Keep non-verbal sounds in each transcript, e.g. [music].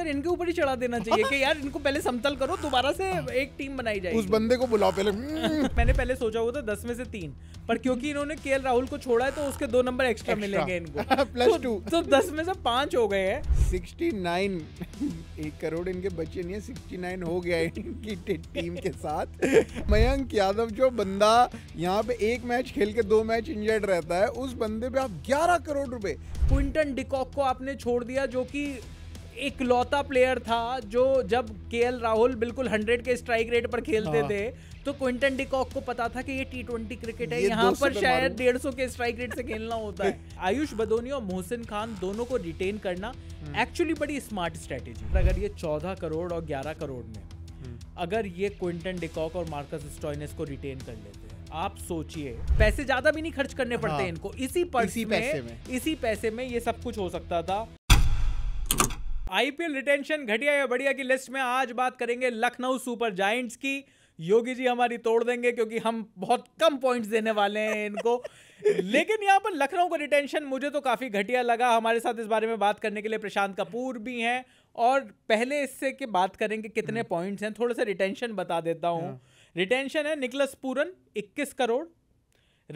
कर इनके ऊपर ही चढ़ा देना चाहिए कि यार इनको पहले समतल करो दोबारा से एक टीम बनाई जाए उस बंदे को बुलाओ पहले [laughs] मैंने पहले सोचा हुआ था दस में से तीन पर क्योंकि इन्होंने के राहुल को छोड़ा है तो उसके दो नंबर एक्स्ट्रा मिलेंगे इनको प्लस [laughs] टू तो, तो दस में से पांच हो गए हैं सिक्सटी नाइन [laughs] एक करोड़ इनके बच्चे नहीं है सिक्सटी नाइन हो गया इनकी टीम के साथ मयंक यादव जो बंदा यहाँ पे एक मैच खेल के दो मैच इंजर्ड रहता है उस बंदे पे आप ग्यारह करोड़ रुपए क्विंटन डिकॉक को आपने छोड़ दिया जो कि इकलौता प्लेयर था जो जब के राहुल बिल्कुल हंड्रेड के स्ट्राइक रेट पर खेलते हाँ। थे तो क्विंटन डिकॉक को पता था कि ये टी ट्वेंटी क्रिकेट है यहाँ पर शायद डेढ़ सौ के स्ट्राइक रेट से खेलना होता है [laughs] आयुष बदोनी और मोहसिन खान दोनों को रिटेन करना एक्चुअली हम्म। बड़ी स्मार्ट हम्म। स्ट्रेटेजी अगर ये चौदह करोड़ और ग्यारह करोड़ में हम्म। अगर ये क्विंटन डिकॉक और मार्कस स्टॉइनस को रिटेन कर लेते आप सोचिए पैसे ज्यादा भी नहीं खर्च करने पड़ते हाँ, इनको इसी पर्स इसी पैसे में, में इसी पैसे में ये सब कुछ हो सकता था आईपीएल रिटेंशन घटिया या बढ़िया की लिस्ट में आज बात करेंगे लखनऊ सुपर जाइंट्स की योगी जी हमारी तोड़ देंगे क्योंकि हम बहुत कम पॉइंट्स देने वाले हैं इनको [laughs] लेकिन यहाँ पर लखनऊ का रिटेंशन मुझे तो काफ़ी घटिया लगा हमारे साथ इस बारे में बात करने के लिए प्रशांत कपूर भी हैं और पहले इससे कि बात करेंगे कितने पॉइंट्स हम्म। हैं थोड़ा सा रिटेंशन बता देता हूँ रिटेंशन हाँ। है निकलस पूरन 21 करोड़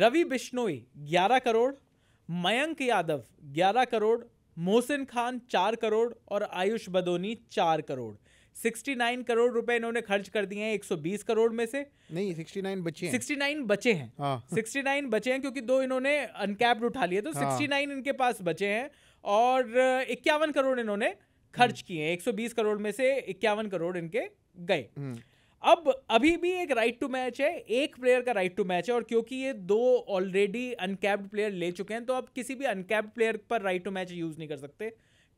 रवि बिश्नोई 11 करोड़ मयंक यादव 11 करोड़ मोहसिन खान चार करोड़ और आयुष बदोनी चार करोड़ 69 करोड़ रुपए इन्होंने खर्च कर दिए हैं 120 करोड़ में से नहीं 69 बचे हैं 69 बचे हैं हाँ। 69 बचे हैं क्योंकि दो इन्होंने अनकैप्ड उठा लिए तो हाँ। 69 इनके पास बचे हैं और इक्यावन करोड़ इन्होंने खर्च हम्म। किए हैं 120 करोड़ में से इक्यावन करोड़ इनके गए हम्म। अब अभी भी एक राइट टू मैच है एक प्लेयर का राइट टू मैच है और क्योंकि ये दो ऑलरेडी अनकैप्ड प्लेयर ले चुके हैं तो आप किसी भी अनकैप्ड प्लेयर पर राइट टू मैच यूज़ नहीं कर सकते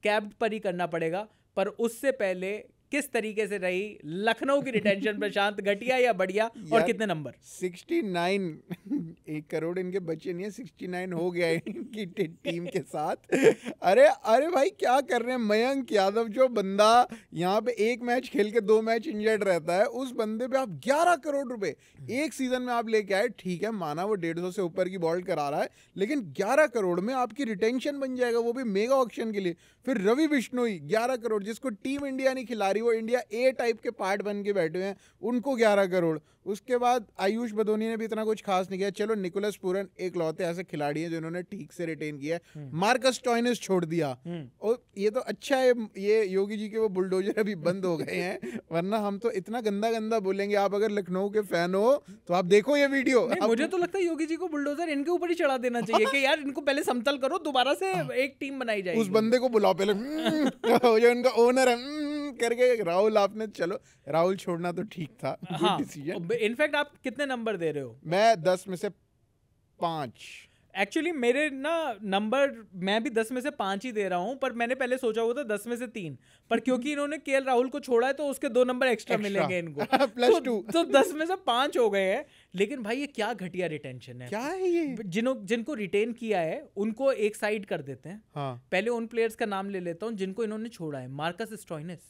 कैप्ड पर ही करना पड़ेगा पर उससे पहले किस तरीके से रही लखनऊ की रिटेंशन [laughs] प्रशांत घटिया या बढ़िया और कितने नंबर 69 [laughs] एक करोड़ इनके बचे नहीं है 69 हो गया इनकी टीम के साथ अरे अरे भाई क्या कर रहे हैं मयंक यादव जो बंदा यहाँ पे एक मैच खेल के दो मैच इंजर्ड रहता है उस बंदे पे आप 11 करोड़ रुपए एक सीजन में आप लेके आए ठीक है माना वो डेढ़ से ऊपर की बॉल करा रहा है लेकिन ग्यारह करोड़ में आपकी रिटेंशन बन जाएगा वो भी मेगा ऑप्शन के लिए फिर रवि बिश्नोई ग्यारह करोड़ जिसको टीम इंडिया ने खिला हमारी वो इंडिया ए टाइप के पार्ट बन के बैठे हैं उनको ग्यारह करोड़ उसके बाद आयुष बदोनी ने भी इतना कुछ खास नहीं किया चलो निकोलस पूरन एक लौते ऐसे खिलाड़ी हैं जिन्होंने ठीक से रिटेन किया हम्म। मार्कस टॉयनेस छोड़ दिया हम्म। और ये तो अच्छा है ये योगी जी के वो बुलडोजर अभी बंद हो गए हैं वरना हम तो इतना गंदा गंदा बोलेंगे आप अगर लखनऊ के फैन हो तो आप देखो ये वीडियो मुझे तो लगता है योगी जी को बुलडोजर इनके ऊपर ही चढ़ा देना चाहिए कि यार इनको पहले समतल करो दोबारा से हाँ। एक टीम बनाई जाए उस बंदे को बुलाओ पहले जो इनका ओनर है हम्म, करके राहुल आपने चलो राहुल छोड़ना तो ठीक था हाँ आप कितने नंबर दे रहे हो मैं दस में से पांच एक्चुअली मेरे ना नंबर मैं भी दस में से पांच ही दे रहा हूँ पर मैंने पहले सोचा हुआ था दस में से तीन पर क्योंकि इन्होंने के राहुल को छोड़ा है तो उसके दो नंबर एक्स्ट्रा मिलेंगे इनको प्लस [laughs] टू तो, तो दस में से पांच हो गए हैं लेकिन भाई ये क्या घटिया रिटेंशन है क्या है ये जिनो जिनको रिटेन किया है उनको एक साइड कर देते हैं हाँ। पहले उन प्लेयर्स का नाम ले लेता हूँ जिनको इन्होंने छोड़ा है मार्कस स्टोइनिस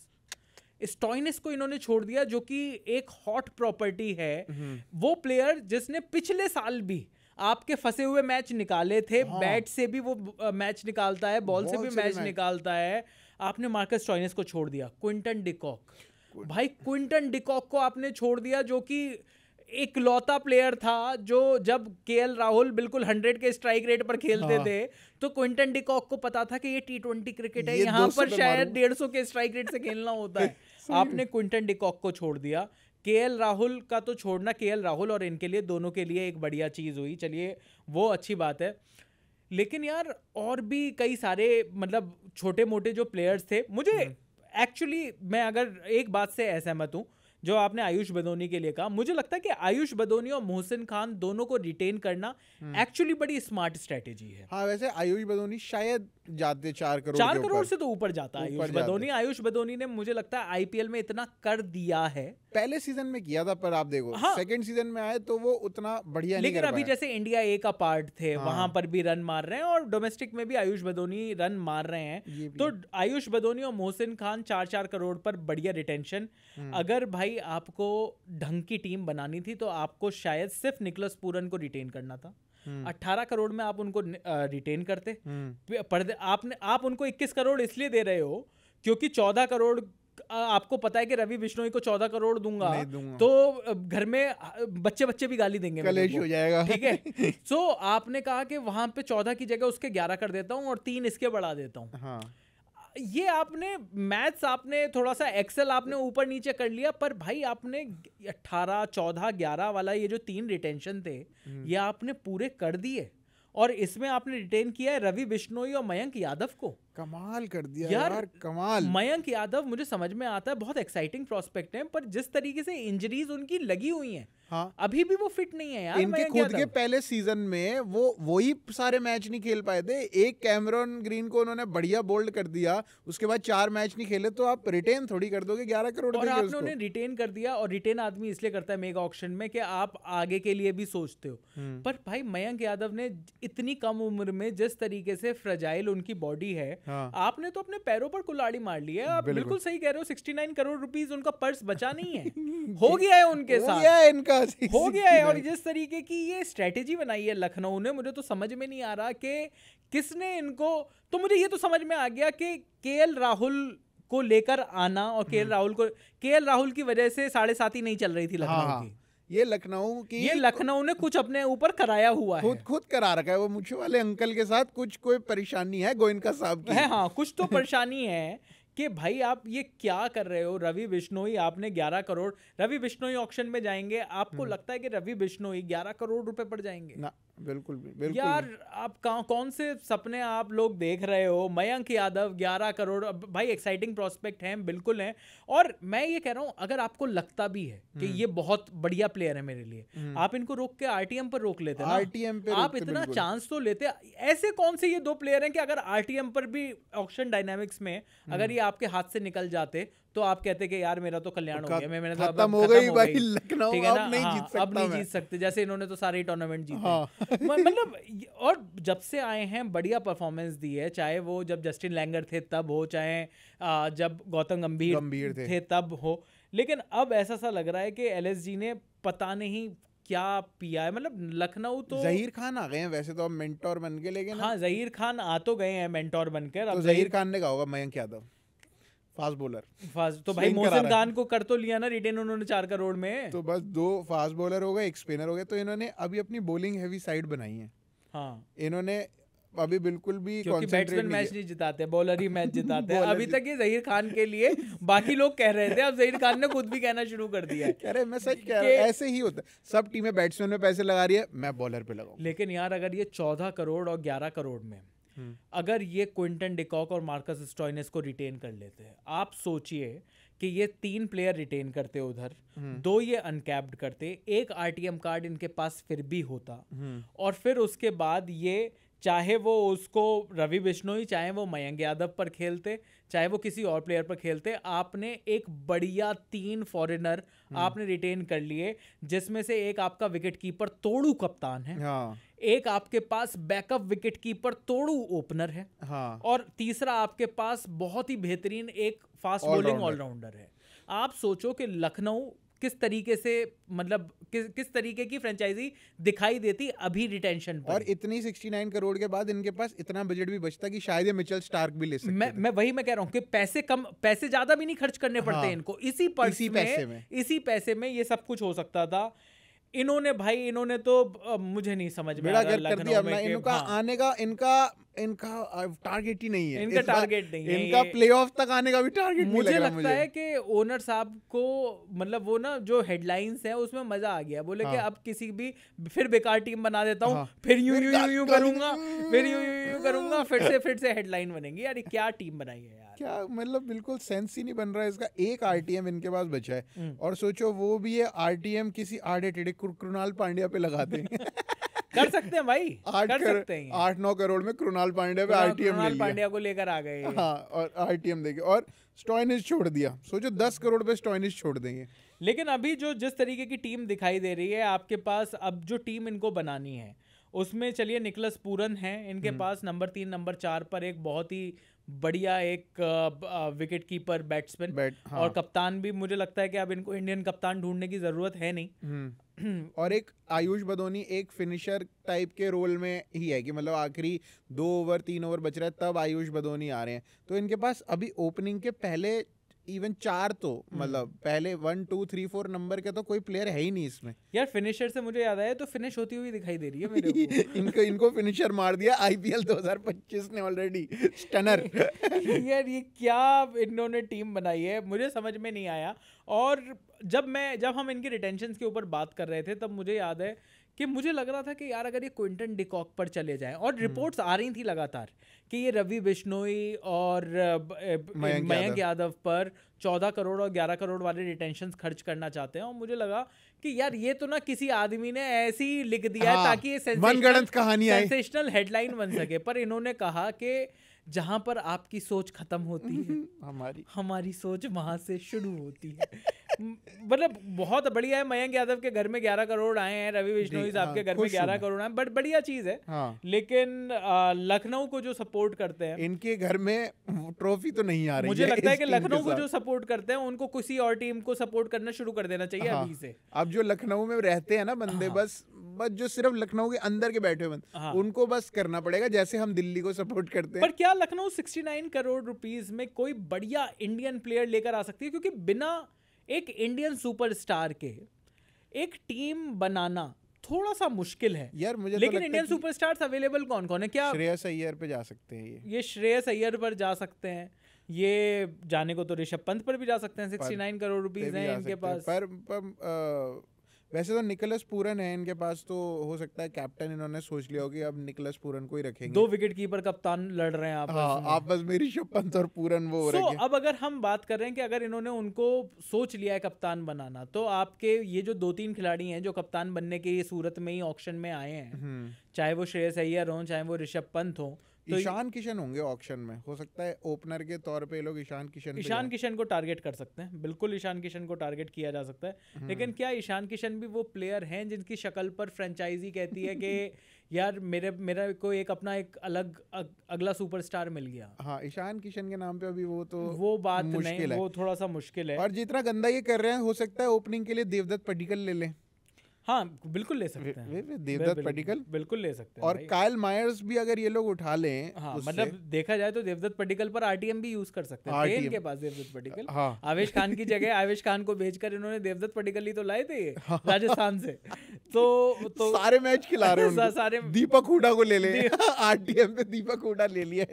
स्टॉइनिस को इन्होंने छोड़ दिया जो कि एक हॉट प्रॉपर्टी है हम्म। वो प्लेयर जिसने पिछले साल भी आपके फंसे हुए मैच निकाले थे हाँ। बैट से भी वो मैच निकालता है बॉल से भी मैच, मैच निकालता है आपने मार्कस स्टॉइनिस को छोड़ दिया क्विंटन डिकॉक भाई क्विंटन डिकॉक को आपने छोड़ दिया जो कि इकलौता प्लेयर था जो जब के राहुल बिल्कुल हंड्रेड के स्ट्राइक रेट पर खेलते हाँ। थे तो क्विंटन डिकॉक को पता था कि ये टी ट्वेंटी क्रिकेट है यहाँ पर शायद डेढ़ सौ के स्ट्राइक रेट से खेलना होता है [laughs] आपने क्विंटन डिकॉक को छोड़ दिया के राहुल का तो छोड़ना के राहुल और इनके लिए दोनों के लिए एक बढ़िया चीज़ हुई चलिए वो अच्छी बात है लेकिन यार और भी कई सारे मतलब छोटे मोटे जो प्लेयर्स थे मुझे एक्चुअली हम्म। मैं अगर एक बात से असहमत हूँ जो आपने आयुष बदोनी के लिए कहा मुझे लगता है कि आयुष बदोनी और मोहसिन खान दोनों को रिटेन करना एक्चुअली हम्म। बड़ी स्मार्ट स्ट्रेटेजी है हाँ वैसे आयुष बदोनी शायद जाते चार करोड़ चार करोड़ से तो ऊपर जाता है आयुष बदोनी आयुष बदोनी ने मुझे लगता है आईपीएल में इतना कर दिया है पहले सीजन में किया था पर आप देखो हाँ। सेकंड सीजन में आए तो वो उतना बढ़िया लेकिन नहीं कर अभी जैसे इंडिया ए का पार्ट थे हाँ। वहां पर भी रन मार रहे हैं और डोमेस्टिक में भी आयुष बदोनी रन मार रहे हैं तो आयुष बदोनी और मोहसिन खान चार चार करोड़ पर बढ़िया रिटेंशन हम्म। अगर भाई आपको ढंग की टीम बनानी थी तो आपको शायद सिर्फ निकलस पूरन को रिटेन करना था हम्म। अट्ठारह करोड़ में आप उनको रिटेन करते हम्म। आपने आप उनको इक्कीस करोड़ इसलिए दे रहे हो क्योंकि चौदह करोड़ आपको पता है कि रवि बिश्नोई को चौदह करोड़ दूंगा, दूंगा तो घर में बच्चे बच्चे भी गाली देंगे कलेश हो जाएगा ठीक है सो [laughs] so, आपने कहा कि वहां पे चौदह की जगह उसके ग्यारह कर देता हूँ और तीन इसके बढ़ा देता हूँ हाँ। ये आपने मैथ्स आपने थोड़ा सा एक्सेल आपने ऊपर नीचे कर लिया पर भाई आपने अट्ठारह चौदह ग्यारह वाला ये जो तीन रिटेंशन थे हम्म। ये आपने पूरे कर दिए और इसमें आपने रिटेन किया है रवि बिश्नोई और मयंक यादव को कमाल कर दिया यार, यार कमाल मयंक यादव मुझे समझ में आता है बहुत एक्साइटिंग प्रोस्पेक्ट है पर जिस तरीके से इंजरीज उनकी लगी हुई हैं हाँ अभी भी वो फिट नहीं है यार इनके खुद के पहले सीजन में वो वही सारे मैच नहीं खेल पाए थे एक कैमरॉन ग्रीन को उन्होंने बढ़िया बोल्ड कर दिया उसके बाद चार मैच नहीं खेले तो आप रिटेन थोड़ी कर दोगे ग्यारह करोड़ और आपने उन्हें रिटेन कर दिया और रिटेन आदमी इसलिए करता है मेगा ऑप्शन में कि आप आगे के लिए भी सोचते हो हम्म। पर भाई मयंक यादव ने इतनी कम उम्र में जिस तरीके से फ्रजाइल उनकी बॉडी है हाँ। आपने तो अपने पैरों पर कुलाड़ी मार ली है आप बिल्कुल सही कह रहे हो सिक्सटी नाइन करोड़ रुपीज उनका पर्स बचा नहीं है [laughs] हो गया है उनके साथ हो गया है इनका हो गया है और जिस तरीके की ये स्ट्रेटेजी बनाई है लखनऊ ने मुझे तो समझ में नहीं आ रहा कि किसने इनको तो मुझे ये तो समझ में आ गया कि के राहुल को लेकर आना और के हम्म। राहुल को के राहुल की वजह से साढ़े सात ही नहीं चल रही थी हाँ, लखनऊ हाँ। की ये लखनऊ की ये लखनऊ ने कुछ अपने ऊपर कराया हुआ खुद, है खुद खुद करा रखा है वो मुझे वाले अंकल के साथ कुछ कोई परेशानी है गोयनका साहब की है हाँ कुछ तो परेशानी है कि भाई आप ये क्या कर रहे हो रवि बिश्नोई आपने 11 करोड़ रवि बिश्नोई ऑप्शन में जाएंगे आपको हम्म। लगता है कि रवि बिश्नोई 11 करोड़ रुपए पड़ जाएंगे ना बिल्कुल भी बिल्कुल यार भी। आप कौ, कौन से सपने आप लोग देख रहे हो मयंक यादव 11 करोड़ भाई एक्साइटिंग प्रोस्पेक्ट हैं बिल्कुल हैं और मैं ये कह रहा हूँ अगर आपको लगता भी है कि हम्म। ये बहुत बढ़िया प्लेयर है मेरे लिए हम्म। आप इनको रोक के आर पर रोक लेते आरटीएम पे आप इतना चांस तो लेते ऐसे कौन से ये दो प्लेयर हैं कि अगर आरटीएम पर भी ऑप्शन डायनामिक्स में अगर ये आपके हाथ से निकल जाते तो आप कहते कि यार मेरा तो कल्याण हो गया मैं मैंने तो खत्म हो गई भाई लखनऊ ठीक है ना नहीं हाँ, जीत सकता अब नहीं जीत सकते जैसे इन्होंने तो सारे टूर्नामेंट जीते हाँ। [laughs] मतलब और जब से आए हैं बढ़िया परफॉर्मेंस दी है चाहे वो जब जस्टिन लैंगर थे तब हो चाहे जब गौतम गंभीर गंभीर थे थे तब हो लेकिन अब ऐसा सा लग रहा है कि एल ने पता नहीं क्या पिया है मतलब लखनऊ तो जहीर खान आ गए हैं वैसे तो अब मेंटोर बन के लेकिन हाँ जहीर खान आ तो गए हैं मेंटोर बनकर अब तो जहीर खान ने कहा होगा Mayank Yadav fast bowler fast तो भाई मोहसिन खान को कर तो लिया ना रिटेन उन्होंने चार करोड़ में तो बस दो फास्ट बॉलर हो गए एक स्पिनर हो गए तो इन्होंने अभी अपनी बॉलिंग हैवी साइड बनाई है हाँ इन्होंने अभी बिल्कुल भी क्योंकि बैट्समैन मैच नहीं जिताते बॉलर ही मैच जिताते हैं अभी तक ये जहीर खान के लिए बाकी लोग कह रहे थे अब जहीर खान ने खुद भी कहना शुरू कर दिया है अरे मैं सच कह रहा हूँ ऐसे ही होता है सब टीमें बैट्समैन में पैसे लगा रही है मैं बॉलर पे लगाऊं लेकिन यार अगर ये चौदह करोड़ और ग्यारह करोड़ में हम्म। अगर ये क्विंटन डिकॉक और मार्कस स्टॉइनस को रिटेन कर लेते हैं आप सोचिए कि ये तीन प्लेयर रिटेन करते उधर हम्म। दो ये अनकैप्ड करते एक आरटीएम कार्ड इनके पास फिर भी होता हम्म। और फिर उसके बाद ये चाहे वो उसको रवि बिश्नोई चाहे वो मयंक यादव पर खेलते चाहे वो किसी और प्लेयर पर खेलते आपने एक बढ़िया तीन फॉरेनर हम्म। आपने रिटेन कर लिए जिसमें से एक आपका विकेट कीपर तोड़ू कप्तान है हाँ। एक आपके पास बैकअप विकेट कीपर तोड़ू ओपनर है हाँ। और तीसरा आपके पास बहुत ही बेहतरीन एक फास्ट बॉलिंग ऑलराउंडर है आप सोचो कि लखनऊ किस तरीके से मतलब किस किस तरीके की फ्रेंचाइजी दिखाई देती अभी रिटेंशन पर और इतनी 69 करोड़ के बाद इनके पास इतना बजट भी बचता कि शायद ये मिचेल स्टार्क भी ले सकते मैं मैं वही मैं कह रहा हूँ कि पैसे कम पैसे ज्यादा भी नहीं खर्च करने पड़ते हाँ, इनको इसी, इसी पैसे में, में इसी पैसे में ये सब कुछ हो सकता था इन्होंने भाई इन्होंने तो मुझे नहीं समझ में कर दिया में इनका हाँ। आने का इनका इनका टारगेट ही नहीं है इनका टारगेट नहीं है इनका प्लेऑफ तक आने का भी टारगेट मुझे लगता है कि ओनर साहब को मतलब वो ना जो हेडलाइंस है उसमें मजा आ गया बोले कि हाँ। अब किसी भी फिर बेकार टीम बना देता हूँ हाँ। फिर यूं यूं यूं करूंगा फिर यूं यूं करूंगा फिर से फिर से हेडलाइन बनेगी यार क्या टीम बनाई है यार क्या मतलब बिल्कुल सेंस ही नहीं बन रहा है इसका एक आरटीएम हम्म। इनके पास बचा है हम्म। और सोचो वो भी ये आरटीएम किसी आड़े टेढ़े कृणाल पांड्या पे लगा देंगे [laughs] कर सकते हैं भाई आठ कर सकते हैं आठ नौ करोड़ में कृणाल पांड्या पे आरटीएम पांड्या को लेकर आ गए हाँ और आरटीएम देंगे और स्टॉइनिस छोड़ दिया सोचो दस करोड़ पे स्टॉइनिश छोड़ देंगे लेकिन अभी जो जिस तरीके की टीम दिखाई दे रही है आपके पास अब जो टीम इनको बनानी है उसमें चलिए निकलस पूरन है इनके हम्म। पास नंबर तीन नंबर चार पर एक बहुत ही बढ़िया एक विकेट कीपर बैट्समैन बैट, हाँ. और कप्तान भी मुझे लगता है कि अब इनको इंडियन कप्तान ढूंढने की जरूरत है नहीं हम्म। और एक आयुष बदोनी एक फिनिशर टाइप के रोल में ही है कि मतलब आखिरी दो ओवर तीन ओवर बच रहा है तब आयुष बदोनी आ रहे हैं तो इनके पास अभी ओपनिंग के पहले इवन चार तो हम्म। मतलब पहले one two three four number के तो कोई प्लेयर है ही नहीं इसमें यार फिनिशर से मुझे याद आया तो फिनिश होती हुई दिखाई दे रही है मेरे को [laughs] इनको इनको फिनिशर मार दिया आईपीएल 2025 ने ऑलरेडी स्टनर [laughs] यार ये क्या इन्होंने टीम बनाई है मुझे समझ में नहीं आया और जब मैं जब हम इनकी रिटेंशन के ऊपर बात कर रहे थे तब मुझे याद है कि मुझे लग रहा था कि यार अगर ये क्विंटन डिकॉक पर चले जाए और हम्म। रिपोर्ट्स आ रही थी लगातार कि ये रवि बिश्नोई और मयंक यादव पर चौदह करोड़ और ग्यारह करोड़ वाले रिटेंशन खर्च करना चाहते हैं और मुझे लगा कि यार ये तो ना किसी आदमी ने ऐसी लिख दिया हाँ, है ताकि ये सेंसेशनल कहानी सेंसेशनल हेडलाइन बन सके पर इन्होंने कहा कि जहां पर आपकी सोच खत्म होती है [laughs] हमारी हमारी सोच वहां से शुरू होती है मतलब बहुत बढ़िया है मयंक यादव के घर में ग्यारह करोड़ आए हैं रवि विष्णोई साहब के हाँ, घर में ग्यारह करोड़ आए बट बढ़िया चीज है हाँ। लेकिन लखनऊ को जो सपोर्ट करते हैं इनके घर में ट्रॉफी तो नहीं आ रही मुझे लगता है कि लखनऊ को जो सपोर्ट करते हैं उनको किसी और टीम को सपोर्ट करना शुरू कर देना चाहिए हाँ। अभी से अब जो लखनऊ में रहते हैं ना बंदे हाँ। बस बस जो सिर्फ लखनऊ के अंदर के बैठे हुए उनको बस करना पड़ेगा जैसे हम दिल्ली को सपोर्ट करते हैं पर क्या लखनऊ 69 करोड़ रुपीस में कोई बढ़िया इंडियन प्लेयर लेकर आ सकती है क्योंकि बिना एक इंडियन सुपरस्टार के एक टीम बनाना थोड़ा सा मुश्किल है यार मुझे तो लेकिन तो इंडियन सुपरस्टार्स अवेलेबल कौन कौन है क्या श्रेयस अय्यर पे जा सकते हैं ये ये श्रेयस अय्यर पर जा सकते हैं ये जाने को तो ऋषभ पंत पर भी जा सकते हैं सिक्सटी नाइन करोड़ रुपीज हैं इनके पास पर, पर, पर आ, वैसे तो निकलस पूरन है इनके पास तो हो सकता है कैप्टन इन्होंने सोच लिया होगी अब निकलस पूरन को ही रखेंगे दो विकेट कीपर कप्तान लड़ रहे हैं आप हाँ, आप बस मेरी शपंत तो और पूरन वो हो so, रहे अब अगर हम बात कर रहे हैं कि अगर इन्होंने उनको सोच लिया है कप्तान बनाना तो आपके ये जो दो तीन खिलाड़ी हैं जो कप्तान बनने के सूरत में ही ऑप्शन में आए हैं हम्म। चाहे वो श्रेयस अय्यर हो चाहे वो ऋषभ पंत हों तो ईशान किशन होंगे ऑक्शन में हो सकता है ओपनर के तौर पे लोग ईशान किशन ईशान किशन को टारगेट कर सकते हैं बिल्कुल ईशान किशन को टारगेट किया जा सकता है हम्म। लेकिन क्या ईशान किशन भी वो प्लेयर हैं जिनकी शक्ल पर फ्रेंचाइजी कहती है कि [laughs] यार मेरे मेरे को एक अपना एक अलग अग, अगला सुपरस्टार मिल गया हाँ ईशान किशन के नाम पे अभी वो तो वो बात नहीं वो थोड़ा सा मुश्किल है और जितना गंदा ये कर रहे हैं हो सकता है ओपनिंग के लिए देवदत्त पडिकल ले लें हाँ बिल्कुल ले सकते हैं देवदत्त पटिकल बिल्कुल ले सकते हैं और कायल मायर्स भी अगर ये लोग उठा लें हाँ मतलब देखा जाए तो देवदत्त पटिकल पर आरटीएम भी यूज कर सकते हैं के पास देवदत्त पटिकल हाँ। आवेश खान की जगह आवेश खान को भेजकर इन्होंने देवदत्त पटिकल ही तो लाए थे हाँ। राजस्थान से तो तो सारे मैच खिला रहे हैं सारे दीपक हुडा को ले ले आरटीएम [laughs] पे दीपक हुडा ले लिया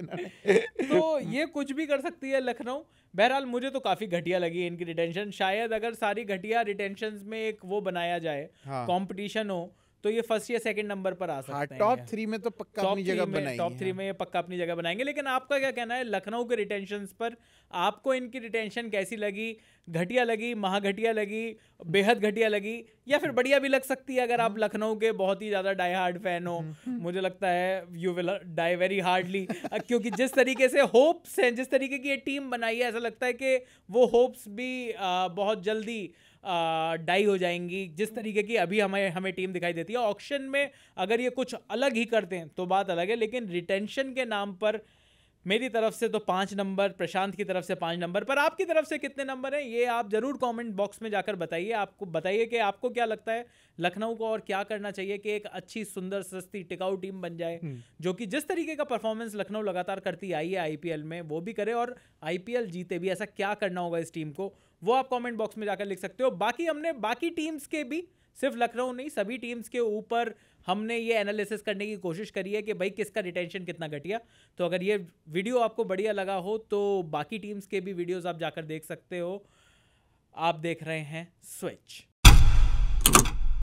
तो ये कुछ भी कर सकती है लखनऊ बहरहाल मुझे तो काफी घटिया लगी इनकी रिटेंशन शायद अगर सारी घटिया रिटेंशन में एक वो बनाया जाए हाँ। कॉम्पिटिशन हाँ। हो तो ये फर्स्ट या सेकंड नंबर पर आ हाँ, सकते हैं टॉप थ्री में तो पक्का अपनी जगह बनाएंगे टॉप थ्री हाँ। में ये पक्का अपनी जगह बनाएंगे लेकिन आपका क्या कहना है लखनऊ के रिटेंशन पर आपको इनकी रिटेंशन कैसी लगी घटिया लगी महाघटिया लगी बेहद घटिया लगी या फिर बढ़िया भी लग सकती है अगर आप हम्म। लखनऊ के बहुत ही ज़्यादा डाई हार्ड फैन हो हम्म। मुझे लगता है you will die very hardly क्योंकि जिस तरीके से होप्स हैं जिस तरीके की ये टीम बनाई है ऐसा लगता है कि वो होप्स भी बहुत जल्दी डाई हो जाएंगी जिस तरीके की अभी हमें हमें टीम दिखाई देती है ऑक्शन में अगर ये कुछ अलग ही करते हैं तो बात अलग है लेकिन रिटेंशन के नाम पर मेरी तरफ से तो पाँच नंबर प्रशांत की तरफ से पाँच नंबर पर आपकी तरफ से कितने नंबर हैं ये आप ज़रूर कमेंट बॉक्स में जाकर बताइए आपको बताइए कि आपको क्या लगता है लखनऊ को और क्या करना चाहिए कि एक अच्छी सुंदर सस्ती टिकाऊ टीम बन जाए हम्म। जो कि जिस तरीके का परफॉर्मेंस लखनऊ लगातार करती आई है आई में वो भी करे और आई जीते भी ऐसा क्या करना होगा इस टीम को वो आप कमेंट बॉक्स में जाकर लिख सकते हो बाकी हमने बाकी टीम्स के भी सिर्फ लखनऊ नहीं सभी टीम्स के ऊपर हमने ये एनालिसिस करने की कोशिश करी है कि भाई किसका डिटेंशन कितना घटिया तो अगर ये वीडियो आपको बढ़िया लगा हो तो बाकी टीम्स के भी वीडियोज़ आप जाकर देख सकते हो आप देख रहे हैं स्विच